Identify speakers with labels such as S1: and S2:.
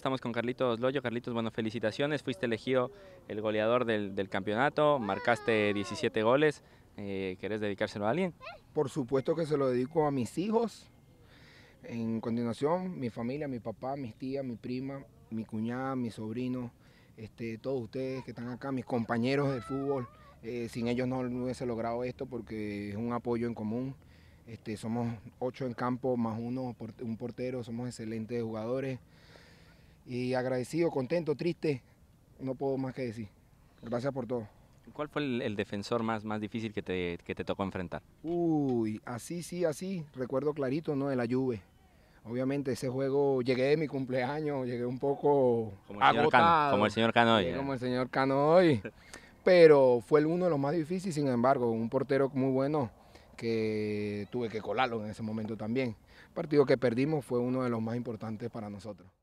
S1: estamos con Carlitos Loyo. Carlitos, bueno, felicitaciones. Fuiste elegido el goleador del, campeonato, marcaste 17 goles. Eh, ¿Querés dedicárselo a alguien?
S2: Por supuesto que se lo dedico a mis hijos. En continuación, mi familia, mi papá, mis tías, mi prima, mi cuñada, mi sobrino, este, todos ustedes que están acá, mis compañeros de fútbol. Eh, sin ellos no hubiese logrado esto porque es un apoyo en común. Este, somos ocho en campo más uno, un portero, somos excelentes jugadores y agradecido, contento, triste, no puedo más que decir. Gracias por todo.
S1: ¿Cuál fue el, defensor más, más difícil que te, tocó enfrentar?
S2: Uy, así, sí, así, recuerdo clarito, ¿no? De la lluvia. Obviamente ese juego, llegué de mi cumpleaños, llegué un poco como el Señor Cano, como el señor Cano hoy. Eh. Pero fue uno de los más difíciles, sin embargo, un portero muy bueno que tuve que colarlo en ese momento también. El partido que perdimos fue uno de los más importantes para nosotros.